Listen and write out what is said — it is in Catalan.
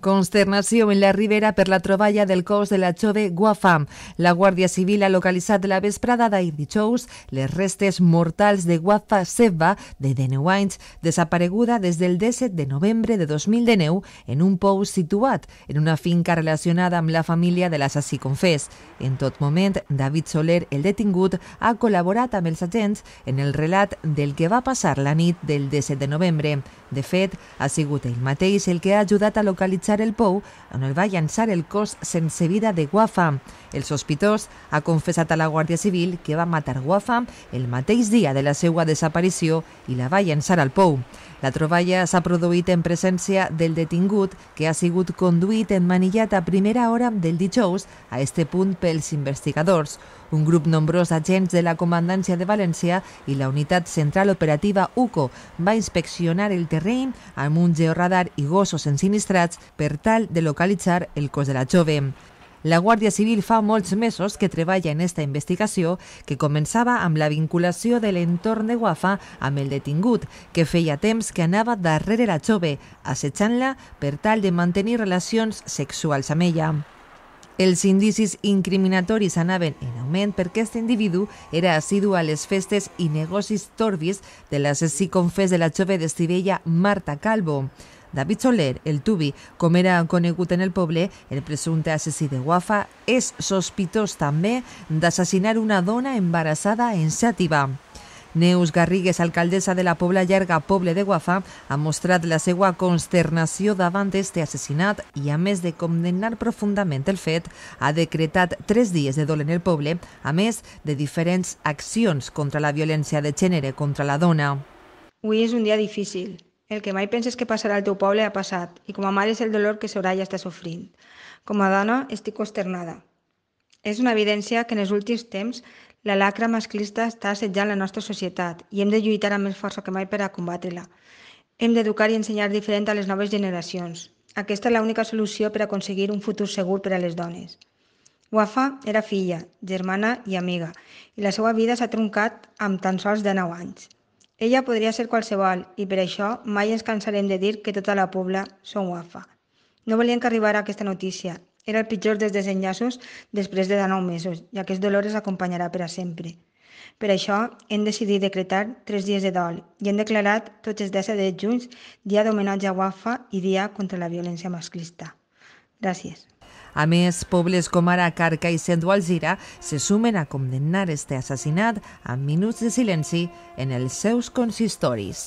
Consternació en la Ribera per la troballa del cos de la jove Guafam. La Guàrdia Civil ha localitzat la vesprada d'ahir dijous les restes mortals de Guafa Seba, de Deneu anys, desapareguda des del 17 de novembre de 2019 en un pou situat en una finca relacionada amb la família de l'assassí confés. En tot moment, David Soler, el detingut, ha col·laborat amb els agents en el relat del que va passar la nit del 17 de novembre. De fet, ha sigut ell mateix el que ha ajudat a localitzar allotjar el pou on el va llançar el cos sense vida de Guafa. El sospitós ha confessat a la Guàrdia Civil que va matar Guafa el mateix dia de la seva desaparició i la va llançar al pou. La troballa s'ha produït en presència del detingut que ha sigut conduït en manillat a primera hora del dijous a este punt pels investigadors. Un grup nombrós d'agents de la Comandància de València i la Unitat Central Operativa UCO va inspeccionar el terreny amb un georradar i gossos ensinistrats per tal de localitzar el cos de la jove. La Guàrdia Civil fa molts mesos que treballa en esta investigació que començava amb la vinculació de l'entorn de Guafa amb el detingut, que feia temps que anava darrere la jove, assetjant-la per tal de mantenir relacions sexuals amb ella. Els indicis incriminatoris anaven en augment perquè aquest individu era assidu a les festes i negocis torbis de l'assassí confès de la jove d'Estivella Marta Calvo. David Soler, el Tubi, com era conegut en el poble, el presumpte assassí de Guafa, és sospitós també d'assassinar una dona embarassada en Sàtiva. Neus Garrigues, alcaldessa de la Pobla Llarga, poble de Guafà, ha mostrat la seva consternació davant este assassinat i, a més de condemnar profundament el fet, ha decretat tres dies de dol en el poble, a més de diferents accions contra la violència de gènere contra la dona. Avui és un dia difícil, el que mai penses que passarà al teu poble ha passat i com a mare és el dolor que Soraya està sofrint. Com a dona estic consternada. És una evidència que en els últims temps la lacra masclista està assetjant la nostra societat i hem de lluitar amb més força que mai per a combatre-la. Hem d'educar i ensenyar diferent a les noves generacions. Aquesta és l'única solució per aconseguir un futur segur per a les dones. Wafa era filla, germana i amiga, i la seva vida s'ha troncat amb tan sols de 9 anys. Ella podria ser qualsevol i per això mai ens cansarem de dir que tota la pobla són guafa. No volien que arribara aquesta notícia. Era el pitjor dels desenllaços després de 9 mesos i aquest dolor es acompanyarà per a sempre. Per això hem decidit decretar tres dies de dol i hem declarat tots els 10 de juny dia d'homenatge a Wafa i dia contra la violència masclista. Gràcies. A més, pobles com ara Carca i Sento Alzira se sumen a condemnar este assassinat amb minuts de silenci en els seus consistoris.